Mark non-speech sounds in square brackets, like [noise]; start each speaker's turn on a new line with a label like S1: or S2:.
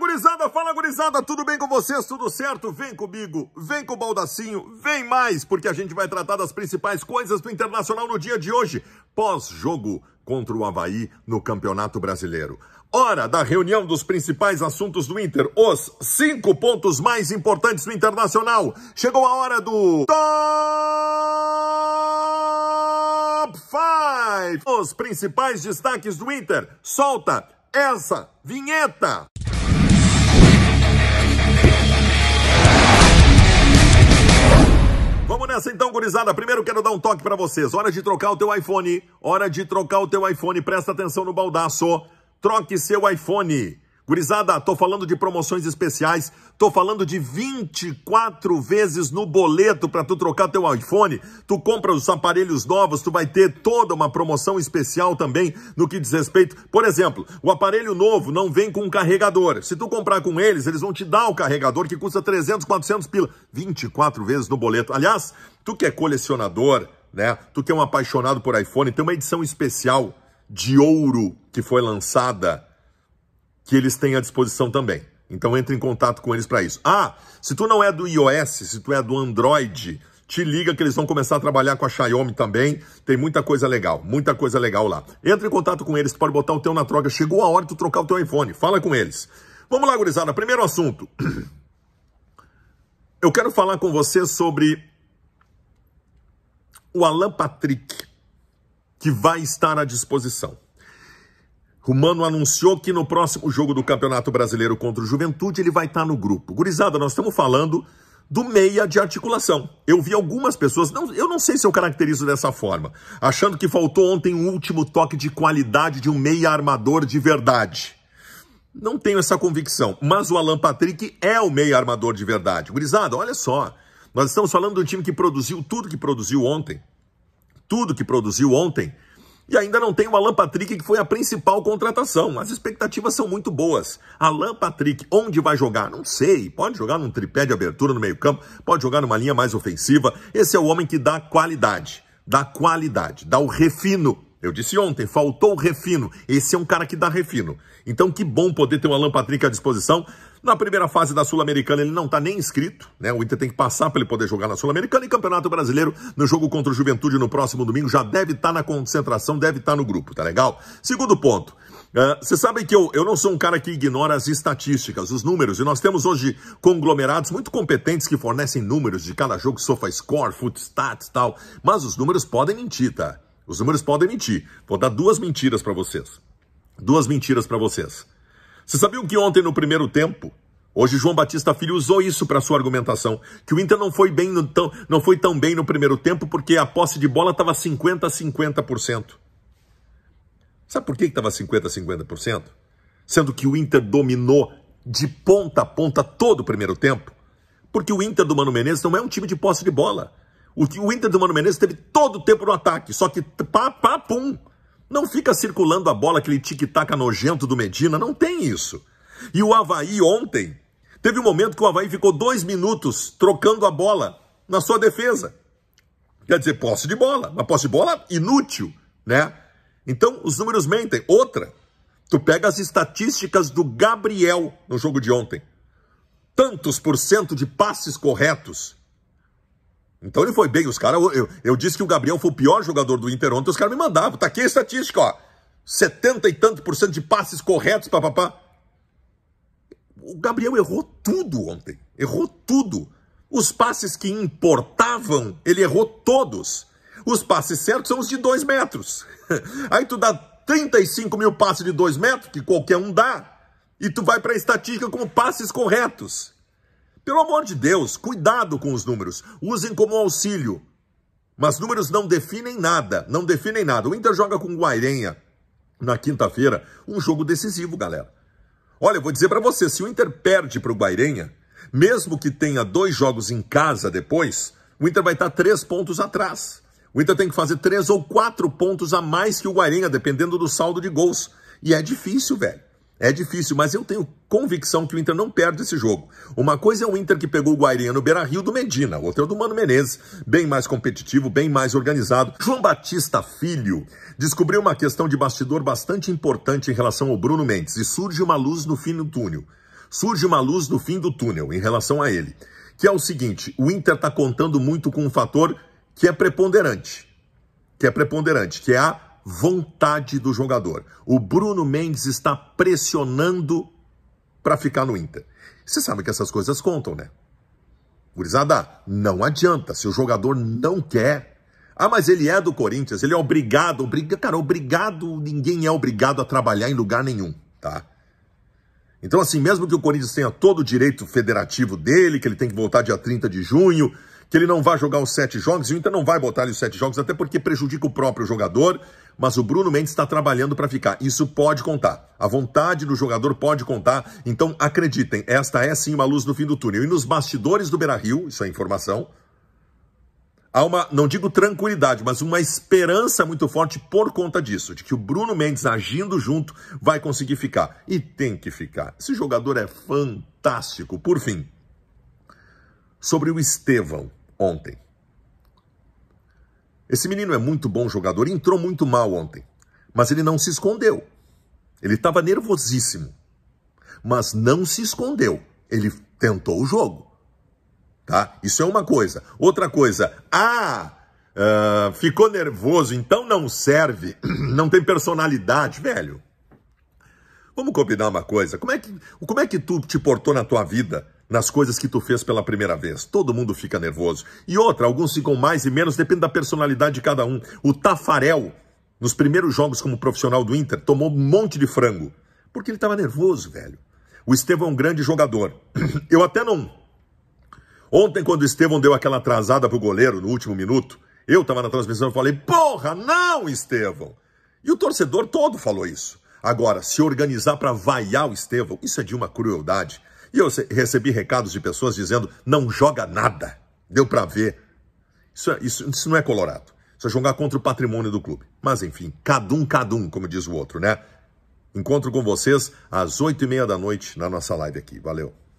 S1: gurizada, fala gurizada, tudo bem com vocês? Tudo certo? Vem comigo, vem com o Baldacinho, vem mais, porque a gente vai tratar das principais coisas do Internacional no dia de hoje, pós-jogo contra o Havaí no Campeonato Brasileiro. Hora da reunião dos principais assuntos do Inter, os cinco pontos mais importantes do Internacional. Chegou a hora do... Top 5! Os principais destaques do Inter. Solta essa vinheta! Vamos nessa então, gurizada. Primeiro quero dar um toque para vocês. Hora de trocar o teu iPhone. Hora de trocar o teu iPhone. Presta atenção no baldaço. Troque seu iPhone. Gurizada, tô falando de promoções especiais, tô falando de 24 vezes no boleto para tu trocar teu iPhone. Tu compra os aparelhos novos, tu vai ter toda uma promoção especial também no que diz respeito. Por exemplo, o aparelho novo não vem com um carregador. Se tu comprar com eles, eles vão te dar o carregador que custa 300, 400 pila. 24 vezes no boleto. Aliás, tu que é colecionador, né? Tu que é um apaixonado por iPhone, tem uma edição especial de ouro que foi lançada que eles têm à disposição também. Então entre em contato com eles para isso. Ah, se tu não é do iOS, se tu é do Android, te liga que eles vão começar a trabalhar com a Xiaomi também. Tem muita coisa legal, muita coisa legal lá. Entra em contato com eles, tu pode botar o teu na troca. Chegou a hora de tu trocar o teu iPhone. Fala com eles. Vamos lá, gurizada. Primeiro assunto. [clears throat] Eu quero falar com você sobre o Alan Patrick, que vai estar à disposição. Romano anunciou que no próximo jogo do Campeonato Brasileiro contra o Juventude ele vai estar tá no grupo. Gurizada, nós estamos falando do meia de articulação. Eu vi algumas pessoas, não, eu não sei se eu caracterizo dessa forma, achando que faltou ontem um último toque de qualidade de um meia armador de verdade. Não tenho essa convicção, mas o Alan Patrick é o meia armador de verdade. Gurizada, olha só, nós estamos falando de um time que produziu tudo que produziu ontem. Tudo que produziu ontem e ainda não tem o Alan Patrick, que foi a principal contratação. As expectativas são muito boas. Alan Patrick, onde vai jogar? Não sei. Pode jogar num tripé de abertura no meio-campo, pode jogar numa linha mais ofensiva. Esse é o homem que dá qualidade, dá qualidade, dá o refino eu disse ontem, faltou o refino. Esse é um cara que dá refino. Então que bom poder ter o Alan Patrick à disposição. Na primeira fase da Sul-Americana ele não está nem inscrito, né? O Inter tem que passar para ele poder jogar na Sul-Americana e Campeonato Brasileiro no jogo contra o Juventude no próximo domingo já deve estar tá na concentração, deve estar tá no grupo, tá legal? Segundo ponto, ah, você uh, sabe que eu, eu não sou um cara que ignora as estatísticas, os números, e nós temos hoje conglomerados muito competentes que fornecem números de cada jogo, SofaScore, Footstats e tal, mas os números podem mentir, tá? Os números podem mentir. Vou dar duas mentiras para vocês. Duas mentiras para vocês. sabia o que ontem, no primeiro tempo, hoje João Batista Filho usou isso para sua argumentação, que o Inter não foi, bem no, tão, não foi tão bem no primeiro tempo porque a posse de bola estava 50% a 50%. Sabe por que estava 50% a 50%? Sendo que o Inter dominou de ponta a ponta todo o primeiro tempo. Porque o Inter do Mano Menezes não é um time de posse de bola. O, o Inter do Mano Menezes teve todo o tempo no ataque, só que pá, pá, pum. Não fica circulando a bola, aquele tic-tac nojento do Medina, não tem isso. E o Havaí ontem, teve um momento que o Havaí ficou dois minutos trocando a bola na sua defesa. Quer dizer, posse de bola, uma posse de bola inútil, né? Então, os números mentem. Outra, tu pega as estatísticas do Gabriel no jogo de ontem. Tantos por cento de passes corretos, então ele foi bem. Os caras, eu, eu, disse que o Gabriel foi o pior jogador do Inter ontem, os caras me mandavam. Tá aqui a estatística, ó. 70 e tanto por cento de passes corretos, papapá. O Gabriel errou tudo ontem. Errou tudo. Os passes que importavam, ele errou todos. Os passes certos são os de 2 metros. [laughs] Aí tu dá 35 mil passes de 2 metros, que qualquer um dá, e tu vai para a estatística com passes corretos. Pelo amor de Deus, cuidado com os números. Usem como auxílio. Mas números não definem nada, não definem nada. O Inter joga com o Guarenha na quinta-feira, um jogo decisivo, galera. Olha, eu vou dizer para você, se o Inter perde para o Guairenha, mesmo que tenha dois jogos em casa depois, o Inter vai estar três pontos atrás. O Inter tem que fazer três ou quatro pontos a mais que o Guarenha, dependendo do saldo de gols. E é difícil, velho. É difícil, mas eu tenho convicção que o Inter não perde esse jogo. Uma coisa é o Inter que pegou o Guairinha no Beira-Rio do Medina, outra é o do Mano Menezes, bem mais competitivo, bem mais organizado. João Batista Filho descobriu uma questão de bastidor bastante importante em relação ao Bruno Mendes e surge uma luz no fim do túnel. Surge uma luz no fim do túnel em relação a ele, que é o seguinte, o Inter está contando muito com um fator que é preponderante, que é preponderante, que é a vontade do jogador. O Bruno Mendes está pressionando para ficar no Inter. Você sabe que essas coisas contam, né? Gurizada, não adianta. Se o jogador não quer. Ah, mas ele é do Corinthians, ele é obrigado. Obriga... Cara, obrigado, ninguém é obrigado a trabalhar em lugar nenhum, tá? Então, assim, mesmo que o Corinthians tenha todo o direito federativo dele, que ele tem que voltar dia 30 de junho, que ele não vai jogar os sete jogos, e o Inter não vai botar ali os sete jogos, até porque prejudica o próprio jogador, mas o Bruno Mendes está trabalhando para ficar. Isso pode contar. A vontade do jogador pode contar. Então, acreditem, esta é sim uma luz no fim do túnel. E nos bastidores do Beira Rio, isso é informação, há uma, não digo tranquilidade, mas uma esperança muito forte por conta disso, de que o Bruno Mendes agindo junto vai conseguir ficar. E tem que ficar. Esse jogador é fantástico. Por fim, sobre o Estevão ontem. Esse menino é muito bom jogador, entrou muito mal ontem, mas ele não se escondeu. Ele estava nervosíssimo, mas não se escondeu. Ele tentou o jogo, tá? Isso é uma coisa. Outra coisa, ah, uh, ficou nervoso, então não serve, [clears throat] não tem personalidade, velho. Vamos combinar uma coisa. Como é que, como é que tu te portou na tua vida? nas coisas que tu fez pela primeira vez. Todo mundo fica nervoso. E outra, alguns ficam mais e menos, depende da personalidade de cada um. O Tafarel, nos primeiros jogos como profissional do Inter, tomou um monte de frango. Porque ele estava nervoso, velho. O Estevão é um grande jogador. [clears throat] Eu até não. Ontem, quando o Estevão deu aquela atrasada pro goleiro no último minuto, eu estava na transmissão e falei: Porra, não, Estevão! E o torcedor todo falou isso. Agora, se organizar para vaiar o Estevão, isso é de uma crueldade. E eu recebi recados de pessoas dizendo: não joga nada. Deu para ver. Isso, é, isso, isso não é Colorado. Isso é jogar contra o patrimônio do clube. Mas enfim, cadum, cadum, como diz o outro, né? Encontro com vocês às oito e meia da noite na nossa live aqui. Valeu.